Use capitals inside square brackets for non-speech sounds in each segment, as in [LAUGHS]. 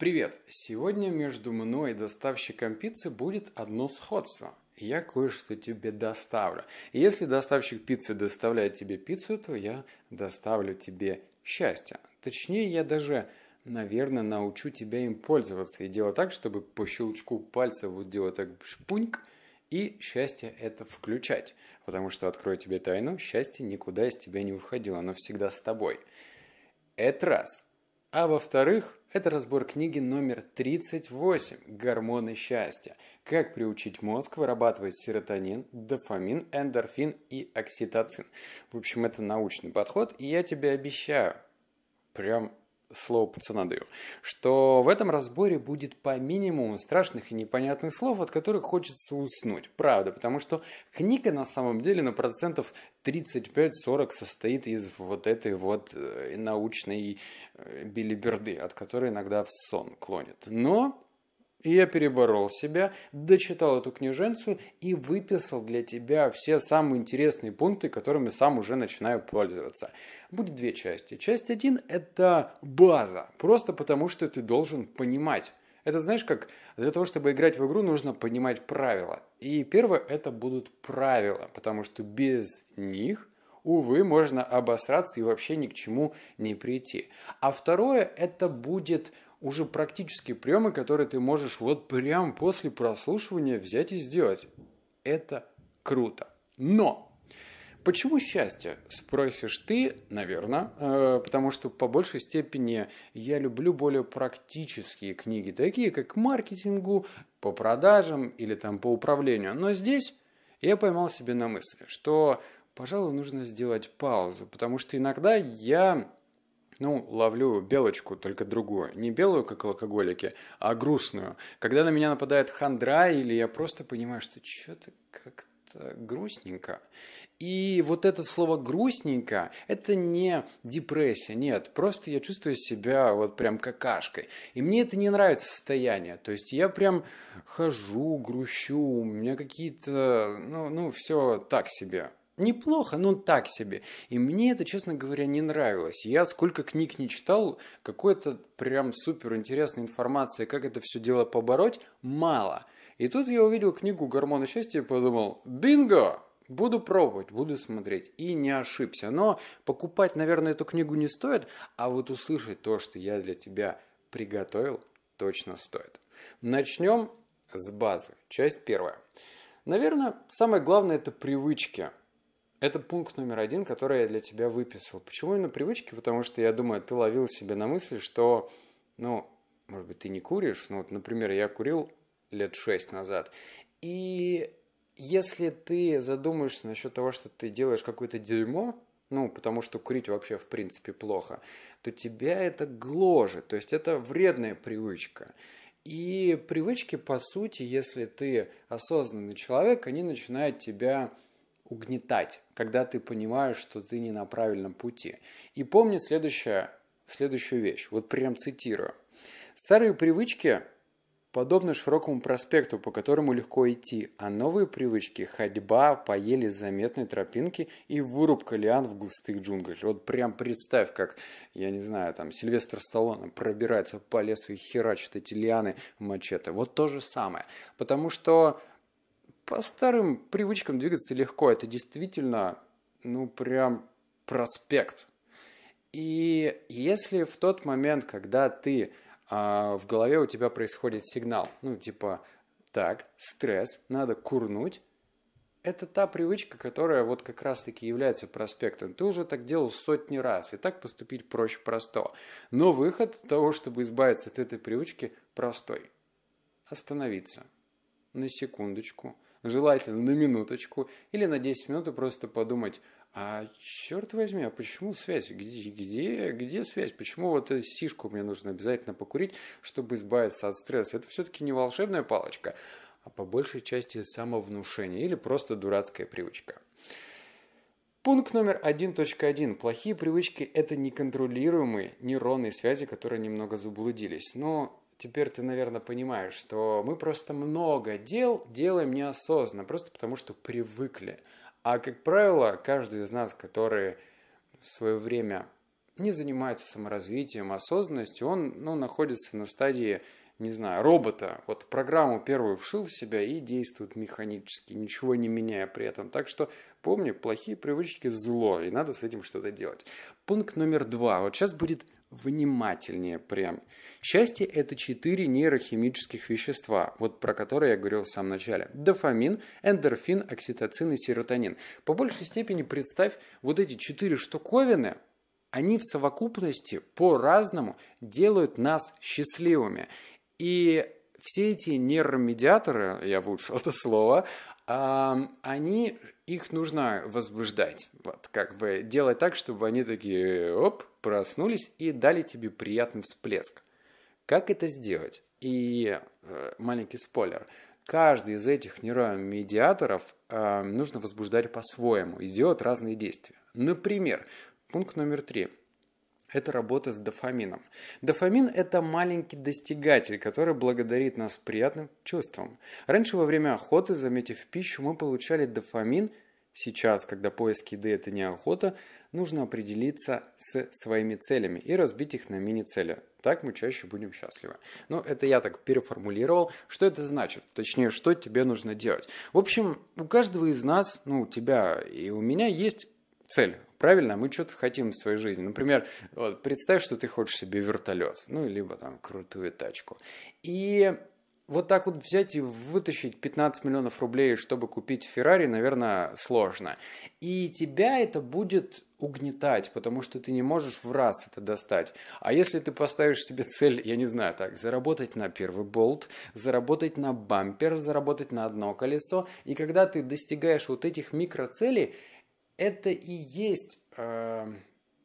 Привет! Сегодня между мной и доставщиком пиццы будет одно сходство. Я кое-что тебе доставлю. И если доставщик пиццы доставляет тебе пиццу, то я доставлю тебе счастье. Точнее, я даже, наверное, научу тебя им пользоваться и делать так, чтобы по щелчку пальца вот делать так шпуньк, и счастье это включать. Потому что, открою тебе тайну, счастье никуда из тебя не выходило, оно всегда с тобой. Это раз. А во-вторых, это разбор книги номер 38 «Гормоны счастья. Как приучить мозг вырабатывать серотонин, дофамин, эндорфин и окситоцин». В общем, это научный подход, и я тебе обещаю, прям слово пацана даю, что в этом разборе будет по минимуму страшных и непонятных слов, от которых хочется уснуть. Правда, потому что книга на самом деле на процентов 35-40 состоит из вот этой вот э, научной э, билиберды, от которой иногда в сон клонит. Но и я переборол себя, дочитал эту книженцу и выписал для тебя все самые интересные пункты, которыми сам уже начинаю пользоваться будет две части. Часть 1 – это база, просто потому что ты должен понимать. Это знаешь, как для того, чтобы играть в игру, нужно понимать правила. И первое – это будут правила, потому что без них увы, можно обосраться и вообще ни к чему не прийти. А второе – это будет уже практически приемы, которые ты можешь вот прям после прослушивания взять и сделать. Это круто. Но Почему счастье? Спросишь ты, наверное, э, потому что по большей степени я люблю более практические книги, такие как маркетингу, по продажам или там по управлению. Но здесь я поймал себе на мысли, что, пожалуй, нужно сделать паузу, потому что иногда я ну, ловлю белочку, только другую. Не белую, как алкоголики, а грустную. Когда на меня нападает хандра, или я просто понимаю, что что-то как-то грустненько. И вот это слово «грустненько» – это не депрессия, нет, просто я чувствую себя вот прям какашкой. И мне это не нравится состояние, то есть я прям хожу, грущу, у меня какие-то, ну, ну, все так себе. Неплохо, но так себе. И мне это, честно говоря, не нравилось. Я сколько книг не читал, какой-то прям супер интересной информации, как это все дело побороть, мало. И тут я увидел книгу «Гормоны счастья» и подумал, бинго, Буду пробовать, буду смотреть. И не ошибся. Но покупать, наверное, эту книгу не стоит, а вот услышать то, что я для тебя приготовил, точно стоит. Начнем с базы. Часть первая. Наверное, самое главное – это привычки. Это пункт номер один, который я для тебя выписал. Почему именно привычки? Потому что, я думаю, ты ловил себе на мысли, что, ну, может быть, ты не куришь. Ну, вот, например, я курил лет шесть назад. И если ты задумаешься насчет того, что ты делаешь какое-то дерьмо, ну, потому что курить вообще в принципе плохо, то тебя это гложет, то есть это вредная привычка. И привычки, по сути, если ты осознанный человек, они начинают тебя угнетать, когда ты понимаешь, что ты не на правильном пути. И помни следующее, следующую вещь, вот прям цитирую. Старые привычки подобно широкому проспекту, по которому легко идти, а новые привычки – ходьба по еле заметной тропинке и вырубка лиан в густых джунглях. Вот прям представь, как, я не знаю, там Сильвестр Сталлоне пробирается по лесу и херачит эти лианы мачете. Вот то же самое. Потому что по старым привычкам двигаться легко. Это действительно, ну прям проспект. И если в тот момент, когда ты а в голове у тебя происходит сигнал, ну типа, так, стресс, надо курнуть. Это та привычка, которая вот как раз-таки является проспектом. Ты уже так делал сотни раз, и так поступить проще простого. Но выход того, чтобы избавиться от этой привычки, простой. Остановиться. На секундочку, желательно на минуточку, или на 10 минут и просто подумать – а черт возьми, а почему связь? Где, где, где связь? Почему вот эту сишку мне нужно обязательно покурить, чтобы избавиться от стресса? Это все-таки не волшебная палочка, а по большей части самовнушение или просто дурацкая привычка. Пункт номер 1.1. Плохие привычки – это неконтролируемые нейронные связи, которые немного заблудились. Но теперь ты, наверное, понимаешь, что мы просто много дел делаем неосознанно, просто потому что привыкли. А, как правило, каждый из нас, который в свое время не занимается саморазвитием, осознанностью, он ну, находится на стадии, не знаю, робота. Вот программу первую вшил в себя и действует механически, ничего не меняя при этом. Так что помни, плохие привычки – зло, и надо с этим что-то делать. Пункт номер два. Вот сейчас будет внимательнее прям. Счастье – это четыре нейрохимических вещества, вот про которые я говорил в самом начале. Дофамин, эндорфин, окситоцин и серотонин. По большей степени представь вот эти четыре штуковины, они в совокупности по-разному делают нас счастливыми. И все эти нейромедиаторы, я выучил это слово, они, их нужно возбуждать, вот, как бы делать так, чтобы они такие, оп, проснулись и дали тебе приятный всплеск. Как это сделать? И э, маленький спойлер. Каждый из этих нейромедиаторов э, нужно возбуждать по-своему и делать разные действия. Например, пункт номер три – это работа с дофамином. Дофамин – это маленький достигатель, который благодарит нас приятным чувством. Раньше во время охоты, заметив пищу, мы получали дофамин. Сейчас, когда поиск еды – это не охота, нужно определиться с своими целями и разбить их на мини-цели. Так мы чаще будем счастливы. Но это я так переформулировал. Что это значит? Точнее, что тебе нужно делать? В общем, у каждого из нас, ну, у тебя и у меня есть цель. Правильно, мы что-то хотим в своей жизни. Например, вот, представь, что ты хочешь себе вертолет, ну, либо там крутую тачку. И вот так вот взять и вытащить 15 миллионов рублей, чтобы купить Феррари, наверное, сложно. И тебя это будет угнетать, потому что ты не можешь в раз это достать. А если ты поставишь себе цель, я не знаю, так, заработать на первый болт, заработать на бампер, заработать на одно колесо, и когда ты достигаешь вот этих микроцелей, это и есть э,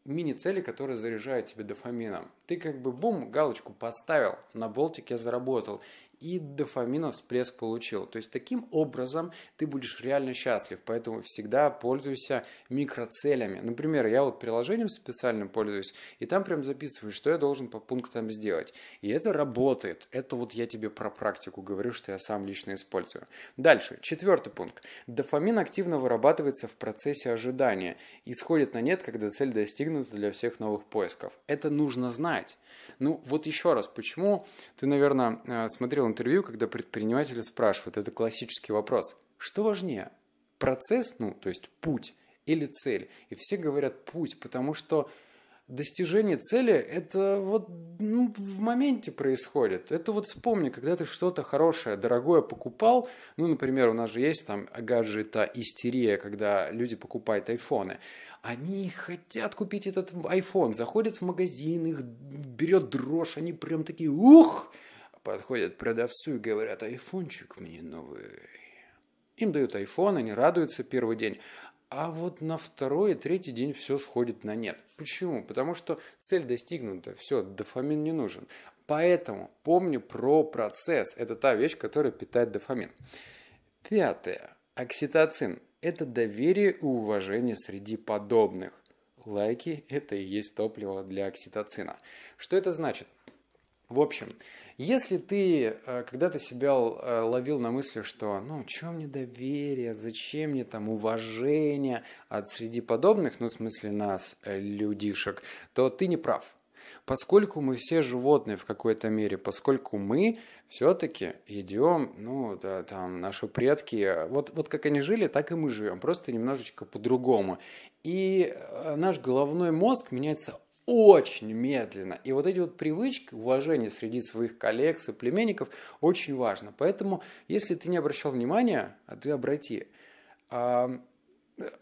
мини-цели, которые заряжают тебя дофамином. Ты как бы бум, галочку поставил, на болтике заработал и дофамина всплеск получил. То есть таким образом ты будешь реально счастлив, поэтому всегда пользуйся микроцелями. Например, я вот приложением специальным пользуюсь, и там прям записываю, что я должен по пунктам сделать. И это работает. Это вот я тебе про практику говорю, что я сам лично использую. Дальше, четвертый пункт. Дофамин активно вырабатывается в процессе ожидания и сходит на нет, когда цель достигнута для всех новых поисков. Это нужно знать. Ну, вот еще раз, почему ты, наверное, э, смотрел интервью, когда предприниматели спрашивают, это классический вопрос, что важнее, процесс, ну, то есть путь или цель? И все говорят путь, потому что достижение цели – это вот ну, в моменте происходит. Это вот вспомни, когда ты что-то хорошее, дорогое покупал. Ну, например, у нас же есть там гаджета истерия, когда люди покупают айфоны. Они хотят купить этот айфон, заходят в магазин, их берет дрожь, они прям такие «Ух!» Подходят к продавцу и говорят «Айфончик мне новый». Им дают iPhone, они радуются первый день. А вот на второй и третий день все сходит на нет. Почему? Потому что цель достигнута, все, дофамин не нужен. Поэтому помню про процесс. Это та вещь, которая питает дофамин. Пятое. Окситоцин. Это доверие и уважение среди подобных. Лайки – это и есть топливо для окситоцина. Что это значит? В общем, если ты э, когда-то себя э, ловил на мысли, что ну, что мне доверие, зачем мне там уважение от среди подобных, ну, в смысле нас, э, людишек, то ты не прав. Поскольку мы все животные в какой-то мере, поскольку мы все-таки идем, ну, да, там, наши предки, вот, вот как они жили, так и мы живем, просто немножечко по-другому. И наш головной мозг меняется очень медленно. И вот эти вот привычки, уважение среди своих коллег, соплеменников очень важно. Поэтому, если ты не обращал внимания, а ты обрати, а,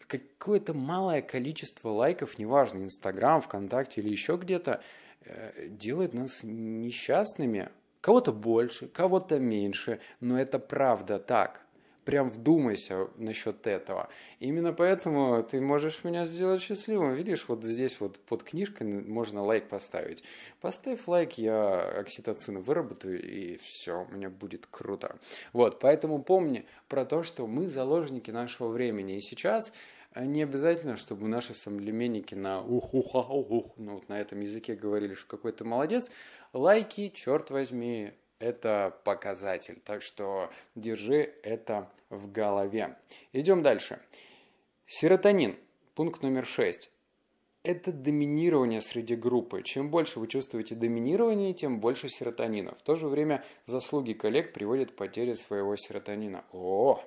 какое-то малое количество лайков, неважно, Инстаграм, ВКонтакте или еще где-то, э, делает нас несчастными. Кого-то больше, кого-то меньше, но это правда так прям вдумайся насчет этого. Именно поэтому ты можешь меня сделать счастливым. Видишь, вот здесь вот под книжкой можно лайк поставить. Поставь лайк, я окситоцин выработаю, и все, у меня будет круто. Вот, поэтому помни про то, что мы заложники нашего времени. И сейчас а, не обязательно, чтобы наши современники на ух ух ух, ух ну, вот на этом языке говорили, что какой то молодец. Лайки, черт возьми, это показатель. Так что держи это в голове. Идем дальше. Серотонин. Пункт номер шесть. Это доминирование среди группы. Чем больше вы чувствуете доминирование, тем больше серотонина. В то же время заслуги коллег приводят к потере своего серотонина. О!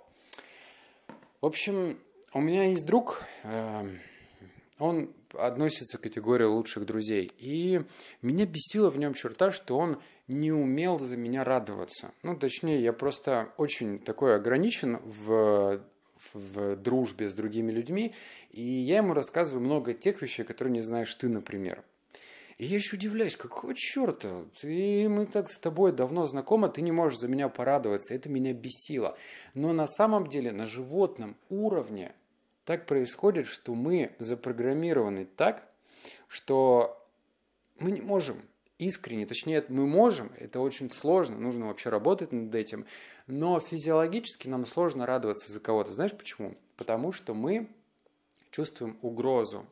В общем, у меня есть друг, э, он относится к категории лучших друзей. И меня бесило в нем черта, что он не умел за меня радоваться. Ну, точнее, я просто очень такой ограничен в в дружбе с другими людьми, и я ему рассказываю много тех вещей, которые не знаешь ты, например. И я еще удивляюсь, какого черта? Ты, мы так с тобой давно знакомы, ты не можешь за меня порадоваться. Это меня бесило. Но на самом деле на животном уровне так происходит, что мы запрограммированы так, что мы не можем искренне, точнее, мы можем, это очень сложно, нужно вообще работать над этим, но физиологически нам сложно радоваться за кого-то. Знаешь почему? Потому что мы чувствуем угрозу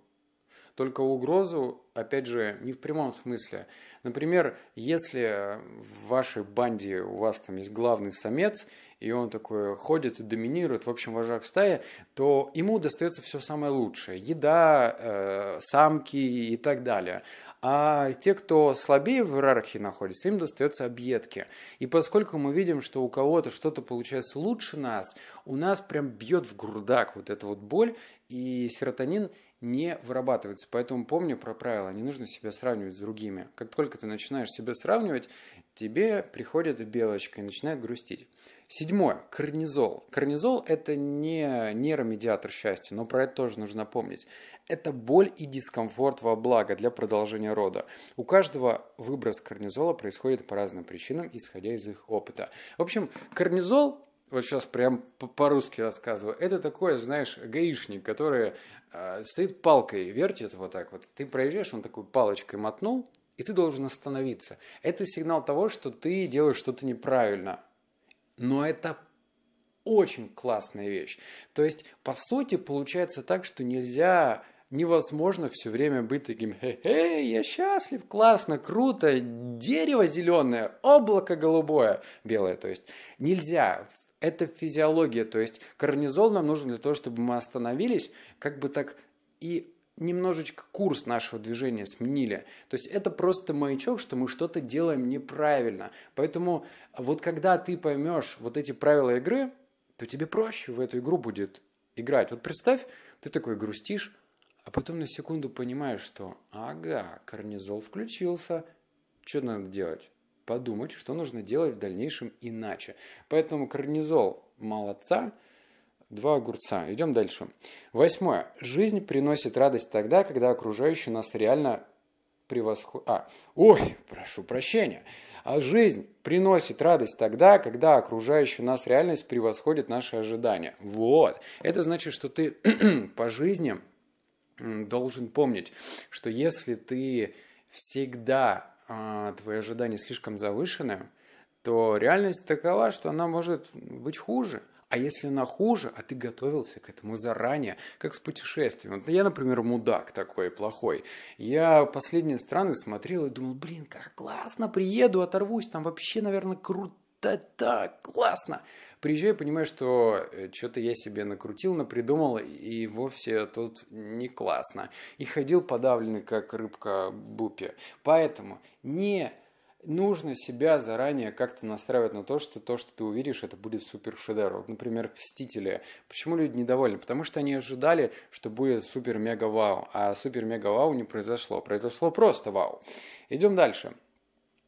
только угрозу, опять же, не в прямом смысле. Например, если в вашей банде у вас там есть главный самец, и он такой ходит и доминирует, в общем, вожак стаи, то ему достается все самое лучшее. Еда, э, самки и так далее. А те, кто слабее в иерархии находится, им достаются объедки. И поскольку мы видим, что у кого-то что-то получается лучше нас, у нас прям бьет в грудак вот эта вот боль, и серотонин – не вырабатывается. Поэтому помню про правила, не нужно себя сравнивать с другими. Как только ты начинаешь себя сравнивать, тебе приходит белочка и начинает грустить. Седьмое. Корнизол. Корнизол – это не нейромедиатор счастья, но про это тоже нужно помнить. Это боль и дискомфорт во благо для продолжения рода. У каждого выброс корнизола происходит по разным причинам, исходя из их опыта. В общем, корнизол вот сейчас прям по-русски рассказываю. Это такой, знаешь, гаишник, который а, стоит палкой, вертит вот так вот. Ты проезжаешь, он такой палочкой мотнул, и ты должен остановиться. Это сигнал того, что ты делаешь что-то неправильно. Но это очень классная вещь. То есть, по сути, получается так, что нельзя, невозможно все время быть таким, хе-хе, я счастлив, классно, круто, дерево зеленое, облако голубое, белое, то есть. Нельзя это физиология, то есть корнизол нам нужен для того, чтобы мы остановились, как бы так и немножечко курс нашего движения сменили. То есть это просто маячок, что мы что-то делаем неправильно. Поэтому вот когда ты поймешь вот эти правила игры, то тебе проще в эту игру будет играть. Вот представь, ты такой грустишь, а потом на секунду понимаешь, что ага, карнизол включился, что надо делать? подумать, что нужно делать в дальнейшем иначе. Поэтому карнизол молодца, два огурца. Идем дальше. Восьмое. Жизнь приносит радость тогда, когда окружающие нас реально превосходят. А, ой, прошу прощения. А жизнь приносит радость тогда, когда окружающая нас реальность превосходит наши ожидания. Вот. Это значит, что ты [CLEARS THROAT] по жизни должен помнить, что если ты всегда а, твои ожидания слишком завышены, то реальность такова, что она может быть хуже. А если она хуже, а ты готовился к этому заранее, как с путешествием. Вот я, например, мудак такой плохой. Я последние страны смотрел и думал, блин, как классно, приеду, оторвусь, там вообще, наверное, круто, так классно приезжаю, понимаю, что э, что-то я себе накрутил, напридумал, и вовсе тут не классно. И ходил подавленный, как рыбка Бупи. Поэтому не нужно себя заранее как-то настраивать на то, что то, что ты увидишь, это будет супер шедевр. Вот, например, «Мстители». Почему люди недовольны? Потому что они ожидали, что будет супер-мега-вау, а супер-мега-вау не произошло. Произошло просто вау. Идем дальше.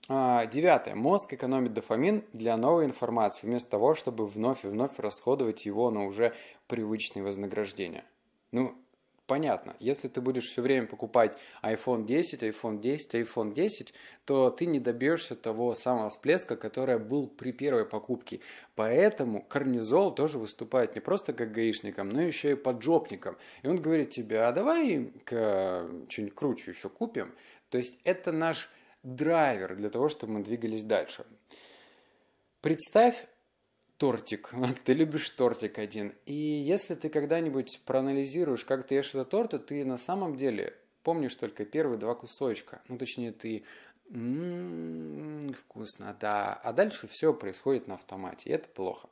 А, девятое. Мозг экономит дофамин для новой информации, вместо того, чтобы вновь и вновь расходовать его на уже привычные вознаграждения. Ну, понятно. Если ты будешь все время покупать iPhone 10, iPhone 10, iPhone 10, то ты не добьешься того самого всплеска, который был при первой покупке. Поэтому корнизол тоже выступает не просто как гаишником, но еще и поджопником. И он говорит тебе, а давай к что-нибудь круче еще купим. То есть это наш драйвер для того, чтобы мы двигались дальше. Представь тортик. [LAUGHS] Ты любишь тортик один. И если ты когда-нибудь проанализируешь, как ты ешь этот торт, то ты на самом деле помнишь только первые два кусочка. Ну, точнее, ты Ммм, вкусно, да. А дальше все происходит на автомате, и это плохо.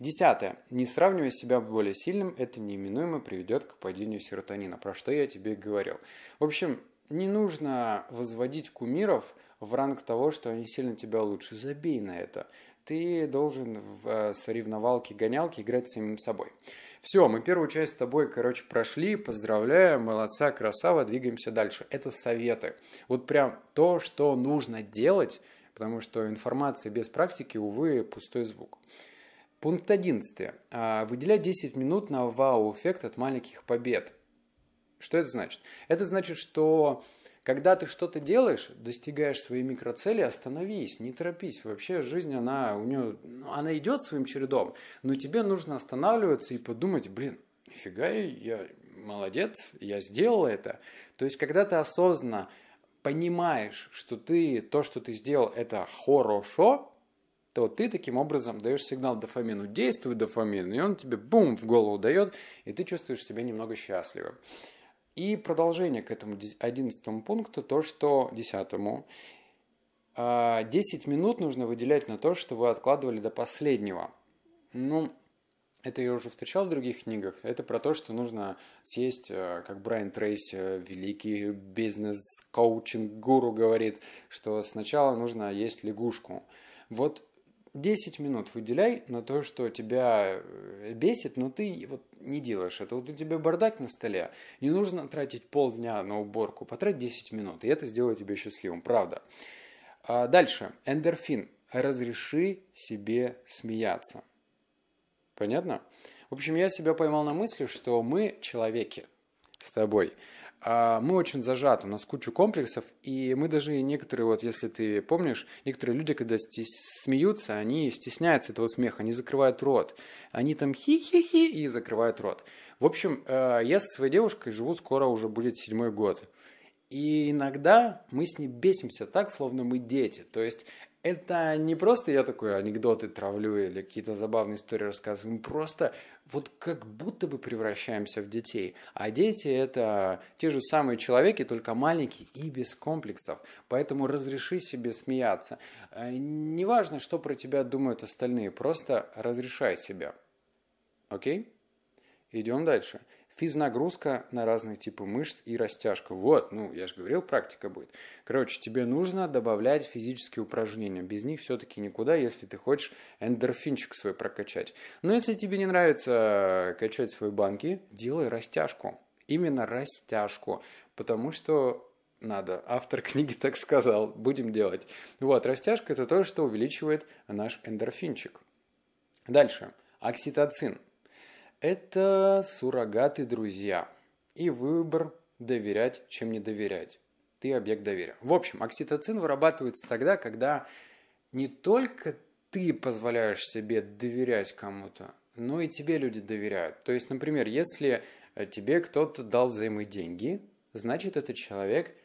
Десятое. Не сравнивая себя более сильным, это неименуемо приведет к падению серотонина, про что я тебе говорил. В общем, не нужно возводить кумиров в ранг того, что они сильно тебя лучше. Забей на это. Ты должен в э, соревновалке, гонялке играть с самим собой. Все, мы первую часть с тобой, короче, прошли. Поздравляю, молодца, красава, двигаемся дальше. Это советы. Вот прям то, что нужно делать, потому что информация без практики, увы, пустой звук. Пункт 11. А, выделять 10 минут на вау-эффект от маленьких побед. Что это значит? Это значит, что когда ты что-то делаешь, достигаешь своей микроцели, остановись, не торопись. Вообще жизнь, она, у нее, она идет своим чередом, но тебе нужно останавливаться и подумать, блин, нифига, я молодец, я сделал это. То есть, когда ты осознанно понимаешь, что ты, то, что ты сделал, это хорошо, то ты таким образом даешь сигнал дофамину, действует дофамин, и он тебе бум в голову дает, и ты чувствуешь себя немного счастливым. И продолжение к этому одиннадцатому пункту, то, что десятому. А, десять минут нужно выделять на то, что вы откладывали до последнего. Ну, это я уже встречал в других книгах. Это про то, что нужно съесть, э, как Брайан Трейс, э, великий бизнес-коучинг-гуру говорит, что сначала нужно есть лягушку. Вот 10 минут выделяй на то, что тебя э, бесит, но ты вот не делаешь это. Вот у тебя бардак на столе, не нужно тратить полдня на уборку, потрать 10 минут, и это сделает тебя счастливым, правда. А дальше, эндорфин. Разреши себе смеяться. Понятно? В общем, я себя поймал на мысли, что мы человеки с тобой – а, мы очень зажаты, у нас куча комплексов, и мы даже некоторые, вот если ты помнишь, некоторые люди, когда смеются, они стесняются этого смеха, они закрывают рот. Они там хи-хи-хи и закрывают рот. В общем, э, я со своей девушкой живу скоро, уже будет седьмой год. И иногда мы с ней бесимся так, словно мы дети. То есть это не просто я такой анекдоты травлю или какие-то забавные истории рассказываю, мы просто вот как будто бы превращаемся в детей. А дети – это те же самые человеки, только маленькие и без комплексов. Поэтому разреши себе смеяться. Э, неважно, что про тебя думают остальные, просто разрешай себя. Окей? Идем дальше физнагрузка на разные типы мышц и растяжка. Вот, ну, я же говорил, практика будет. Короче, тебе нужно добавлять физические упражнения. Без них все-таки никуда, если ты хочешь эндорфинчик свой прокачать. Но если тебе не нравится э, качать свои банки, делай растяжку. Именно растяжку. Потому что надо. Автор книги так сказал. Будем делать. Вот, растяжка – это то, что увеличивает наш эндорфинчик. Дальше. Окситоцин – это суррогаты друзья. И выбор доверять, чем не доверять. Ты объект доверия. В общем, окситоцин вырабатывается тогда, когда не только ты позволяешь себе доверять кому-то, но и тебе люди доверяют. То есть, например, если э, тебе кто-то дал взаймы деньги, значит, этот человек –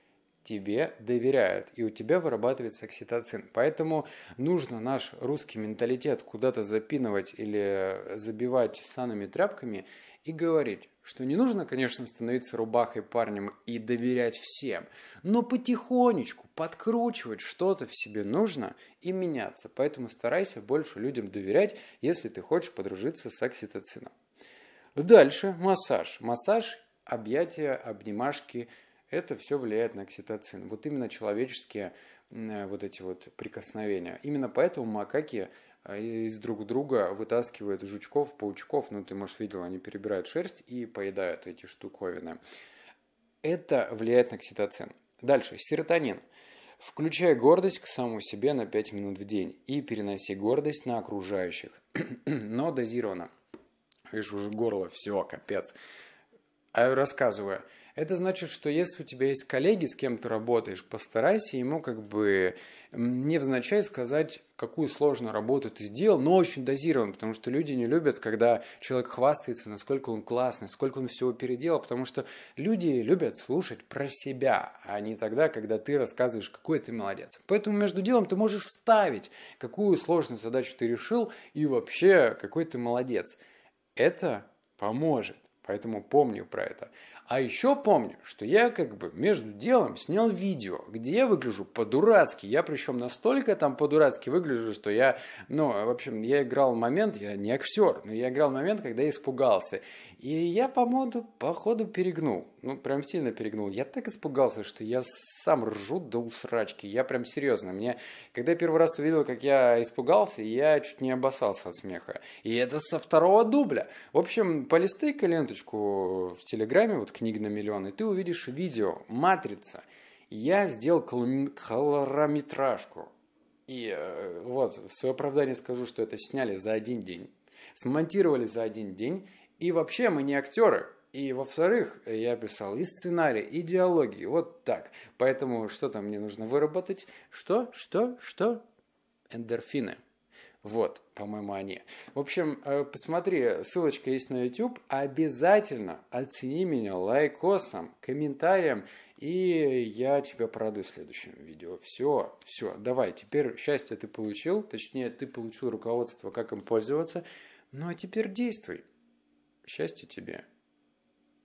тебе доверяют, и у тебя вырабатывается окситоцин. Поэтому нужно наш русский менталитет куда-то запинывать или забивать санами тряпками и говорить, что не нужно, конечно, становиться рубахой парнем и доверять всем, но потихонечку подкручивать что-то в себе нужно и меняться. Поэтому старайся больше людям доверять, если ты хочешь подружиться с окситоцином. Дальше массаж. Массаж, объятия, обнимашки – это все влияет на окситоцин. Вот именно человеческие э, вот эти вот прикосновения. Именно поэтому макаки э, из друг друга вытаскивают жучков, паучков. Ну, ты, может, видел, они перебирают шерсть и поедают эти штуковины. Это влияет на окситоцин. Дальше, серотонин. Включай гордость к самому себе на 5 минут в день и переноси гордость на окружающих, [CLEARS THROAT] но дозированно. Видишь, уже горло, все, капец. А я рассказываю. Это значит, что если у тебя есть коллеги, с кем ты работаешь, постарайся ему как бы невзначай сказать, какую сложную работу ты сделал, но очень дозированно, потому что люди не любят, когда человек хвастается, насколько он классный, сколько он всего переделал, потому что люди любят слушать про себя, а не тогда, когда ты рассказываешь, какой ты молодец. Поэтому между делом ты можешь вставить, какую сложную задачу ты решил и вообще, какой ты молодец. Это поможет. Поэтому помню про это. А еще помню, что я как бы между делом снял видео, где я выгляжу по-дурацки. Я причем настолько там по-дурацки выгляжу, что я, ну, в общем, я играл момент, я не актер, но я играл момент, когда я испугался. И я, по-моему, походу перегнул. Ну, прям сильно перегнул. Я так испугался, что я сам ржу до усрачки. Я прям серьезно. Мне, когда я первый раз увидел, как я испугался, я чуть не обоссался от смеха. И это со второго дубля. В общем, полистай-ка ленточку в Телеграме, вот книга на миллион, и ты увидишь видео «Матрица». Я сделал колорометражку. И э, вот, в свое оправдание скажу, что это сняли за один день. Смонтировали за один день и вообще мы не актеры. И во-вторых, я писал и сценарий, и диалоги, вот так. Поэтому что там мне нужно выработать. Что? Что? Что? Эндорфины. Вот, по-моему, они. В общем, э, посмотри, ссылочка есть на YouTube. Обязательно оцени меня лайкосом, комментарием, и я тебя порадую в следующем видео. Все, все, давай, теперь счастье ты получил, точнее, ты получил руководство, как им пользоваться. Ну а теперь действуй. Счастья тебе,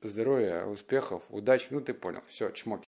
здоровья, успехов, удачи, ну ты понял, все, чмоки.